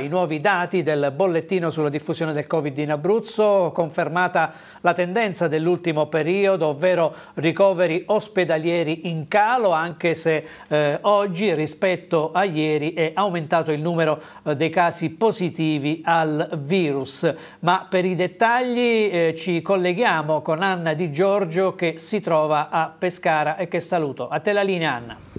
I nuovi dati del bollettino sulla diffusione del Covid in Abruzzo confermata la tendenza dell'ultimo periodo, ovvero ricoveri ospedalieri in calo, anche se eh, oggi rispetto a ieri è aumentato il numero eh, dei casi positivi al virus. Ma per i dettagli eh, ci colleghiamo con Anna Di Giorgio che si trova a Pescara e che saluto. A te la linea Anna.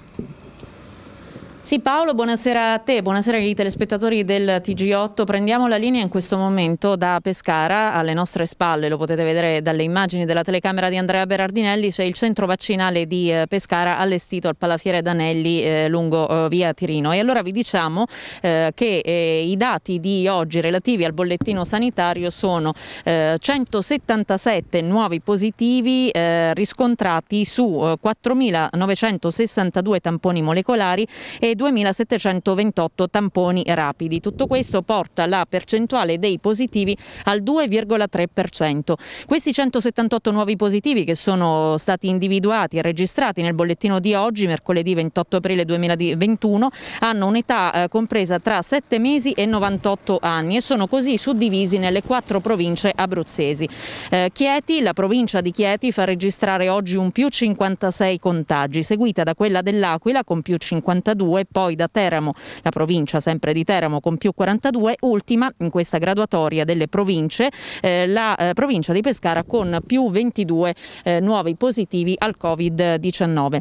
Sì Paolo, buonasera a te, buonasera agli telespettatori del TG8. Prendiamo la linea in questo momento da Pescara, alle nostre spalle, lo potete vedere dalle immagini della telecamera di Andrea Berardinelli, c'è il centro vaccinale di eh, Pescara allestito al Palafiere Danelli eh, lungo eh, via Tirino. E allora vi diciamo eh, che eh, i dati di oggi relativi al bollettino sanitario sono 177 eh, nuovi positivi riscontrati su 4.962 tamponi molecolari e 2.728 tamponi rapidi. Tutto questo porta la percentuale dei positivi al 2,3%. Questi 178 nuovi positivi che sono stati individuati e registrati nel bollettino di oggi, mercoledì 28 aprile 2021, hanno un'età eh, compresa tra 7 mesi e 98 anni e sono così suddivisi nelle quattro province abruzzesi. Eh, Chieti, la provincia di Chieti fa registrare oggi un più 56 contagi, seguita da quella dell'Aquila con più 52 e poi da Teramo, la provincia sempre di Teramo con più 42, ultima in questa graduatoria delle province, eh, la eh, provincia di Pescara con più 22 eh, nuovi positivi al Covid-19.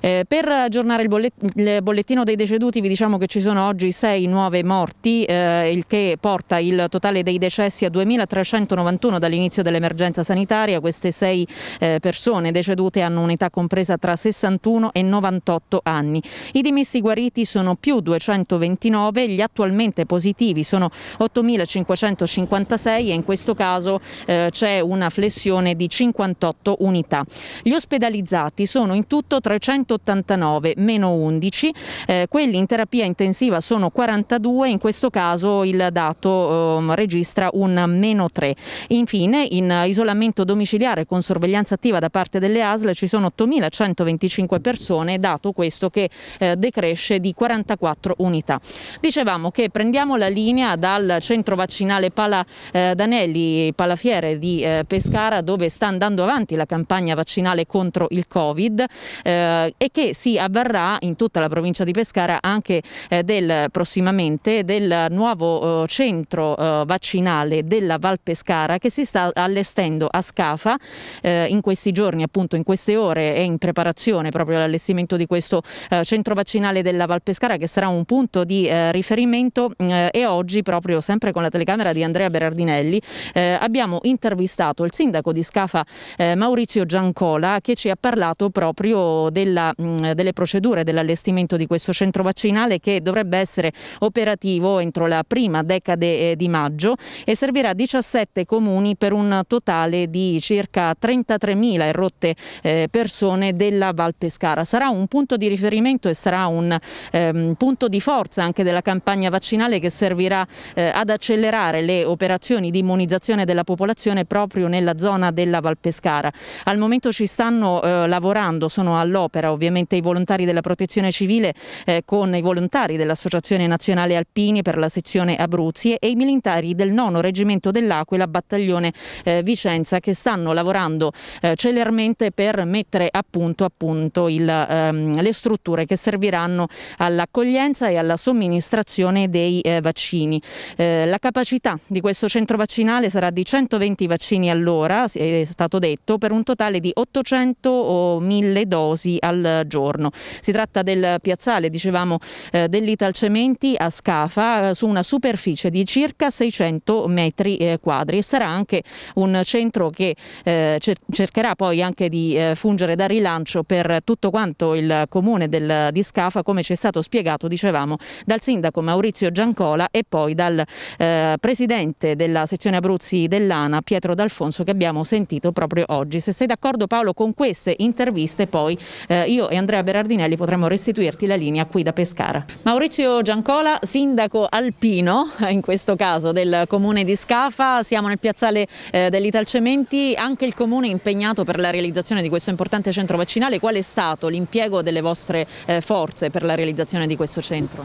Eh, per aggiornare il, bollet il, bollettino dei deceduti vi diciamo che ci sono oggi 6 nuove morti, eh, il che porta il totale dei decessi a 2.391 dall'inizio dell'emergenza sanitaria, queste 6 eh, persone decedute hanno un'età compresa tra 61 e 98 anni. I dimessi guariti guariti sono più 229, gli attualmente positivi sono 8.556 e in questo caso eh, c'è una flessione di 58 unità. Gli ospedalizzati sono in tutto 389, meno 11, eh, quelli in terapia intensiva sono 42, in questo caso il dato eh, registra un meno 3. Infine in isolamento domiciliare con sorveglianza attiva da parte delle ASL ci sono 8.125 persone, dato questo che eh, decresce cresce di 44 unità. Dicevamo che prendiamo la linea dal centro vaccinale Pala eh, Danelli Palafiere di eh, Pescara dove sta andando avanti la campagna vaccinale contro il Covid eh, e che si avverrà in tutta la provincia di Pescara anche eh, del, prossimamente del nuovo eh, centro eh, vaccinale della Val Pescara che si sta allestendo a Scafa in questi giorni appunto in queste ore è in preparazione proprio l'allestimento di questo centro vaccinale della della Pescara che sarà un punto di eh, riferimento eh, e oggi proprio sempre con la telecamera di Andrea Berardinelli eh, abbiamo intervistato il sindaco di Scafa eh, Maurizio Giancola che ci ha parlato proprio della, mh, mm, delle procedure dell'allestimento di questo centro vaccinale che dovrebbe essere operativo entro la prima decade eh, di maggio e servirà a 17 comuni per un totale di circa 33.000 rotte eh, persone della Val Pescara. Sarà un punto di riferimento e sarà un ehm, punto di forza anche della campagna vaccinale che servirà eh, ad accelerare le operazioni di immunizzazione della popolazione proprio nella zona della Valpescara. Al momento ci stanno eh, lavorando, sono all'opera ovviamente i volontari della protezione civile eh, con i volontari dell'Associazione Nazionale Alpini per la sezione Abruzzi e i militari del nono Reggimento dell'Aquila, battaglione eh, Vicenza, che stanno lavorando eh, celermente per mettere a punto appunto il, ehm, le strutture che serviranno all'accoglienza e alla somministrazione dei eh, vaccini. Eh, la capacità di questo centro vaccinale sarà di 120 vaccini all'ora, è stato detto, per un totale di 800 o 1000 dosi al giorno. Si tratta del piazzale, dicevamo, eh, dell'Italcementi a Scafa eh, su una superficie di circa 600 metri eh, quadri e sarà anche un centro che eh, cercherà poi anche di fungere da rilancio per tutto quanto il comune del, di Scafa come come ci è stato spiegato, dicevamo, dal sindaco Maurizio Giancola e poi dal eh, presidente della sezione Abruzzi dell'ANA, Pietro D'Alfonso, che abbiamo sentito proprio oggi. Se sei d'accordo Paolo con queste interviste, poi eh, io e Andrea Berardinelli potremmo restituirti la linea qui da Pescara. Maurizio Giancola, sindaco alpino, in questo caso del comune di Scafa, siamo nel piazzale eh, dell'Italcementi, anche il comune è impegnato per la realizzazione di questo importante centro vaccinale, qual è stato l'impiego delle vostre eh, forze per la la realizzazione di questo centro?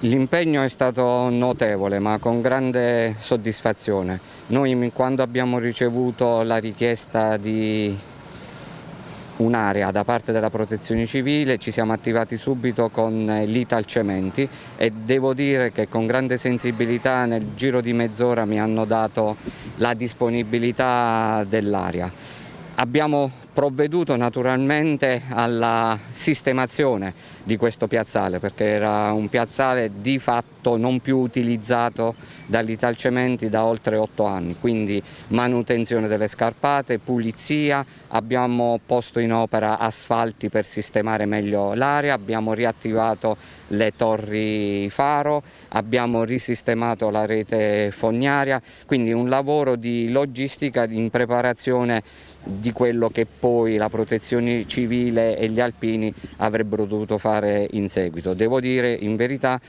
L'impegno è stato notevole ma con grande soddisfazione. Noi quando abbiamo ricevuto la richiesta di un'area da parte della protezione civile, ci siamo attivati subito con eh, l'Ital Cementi e devo dire che con grande sensibilità nel giro di mezz'ora mi hanno dato la disponibilità dell'area. Abbiamo provveduto naturalmente alla sistemazione di questo piazzale perché era un piazzale di fatto non più utilizzato dall'Italcementi da oltre otto anni, quindi manutenzione delle scarpate, pulizia, abbiamo posto in opera asfalti per sistemare meglio l'area, abbiamo riattivato le torri faro, abbiamo risistemato la rete fognaria, quindi un lavoro di logistica in preparazione di quello che poi la protezione civile e gli alpini avrebbero dovuto fare in seguito. Devo dire in verità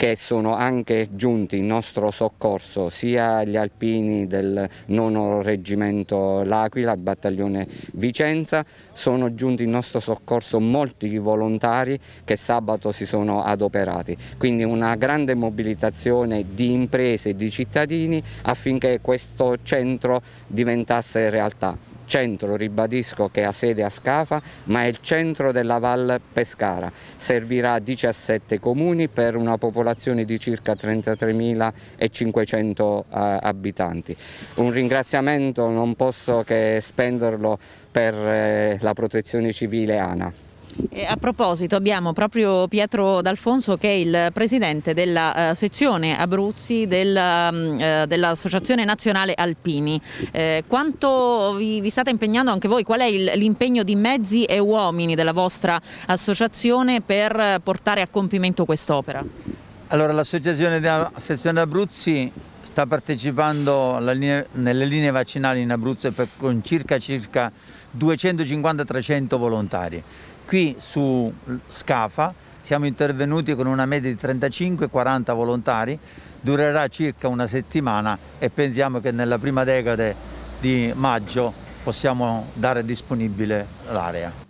che sono anche giunti in nostro soccorso sia gli alpini del nono reggimento L'Aquila, il battaglione Vicenza, sono giunti in nostro soccorso molti volontari che sabato si sono adoperati, quindi una grande mobilitazione di imprese e di cittadini affinché questo centro diventasse realtà centro, ribadisco che ha sede a Scafa, ma è il centro della Val Pescara. Servirà 17 comuni per una popolazione popolazione di circa 33.500 eh, abitanti. Un ringraziamento non posso che spenderlo per eh, la protezione civile ANA. E a proposito abbiamo proprio Pietro D'Alfonso che è il presidente della uh, sezione Abruzzi mm, dell'Associazione uh, dell Nazionale Alpini. Eh, quanto vi, vi, state impegnando anche voi? Qual è l'impegno di mezzi e uomini della vostra associazione per portare a compimento quest'opera? Allora l'associazione della sezione Abruzzi sta partecipando linea, nelle linee vaccinali in Abruzzo per, con circa, circa 250-300 volontari. Qui su Scafa siamo intervenuti con una media di 35-40 volontari, durerà circa una settimana e pensiamo che nella prima decade di maggio possiamo dare disponibile l'area.